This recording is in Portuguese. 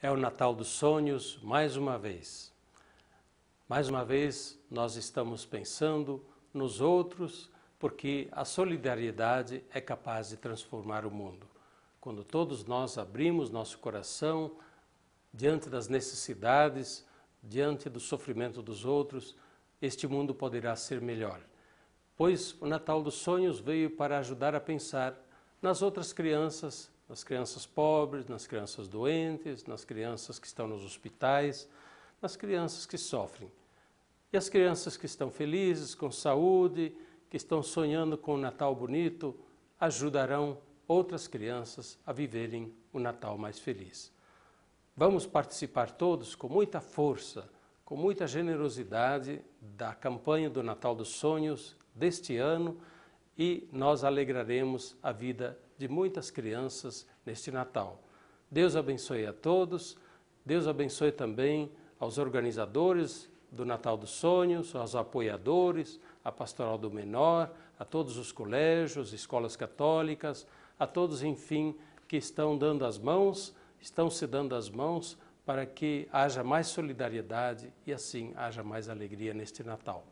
É o Natal dos Sonhos, mais uma vez. Mais uma vez, nós estamos pensando nos outros, porque a solidariedade é capaz de transformar o mundo. Quando todos nós abrimos nosso coração diante das necessidades, diante do sofrimento dos outros, este mundo poderá ser melhor. Pois o Natal dos Sonhos veio para ajudar a pensar nas outras crianças nas crianças pobres, nas crianças doentes, nas crianças que estão nos hospitais, nas crianças que sofrem. E as crianças que estão felizes, com saúde, que estão sonhando com um Natal bonito, ajudarão outras crianças a viverem o um Natal mais feliz. Vamos participar todos com muita força, com muita generosidade da campanha do Natal dos Sonhos deste ano e nós alegraremos a vida de muitas crianças neste Natal. Deus abençoe a todos, Deus abençoe também aos organizadores do Natal dos Sonhos, aos apoiadores, à Pastoral do Menor, a todos os colégios, escolas católicas, a todos, enfim, que estão dando as mãos, estão se dando as mãos para que haja mais solidariedade e assim haja mais alegria neste Natal.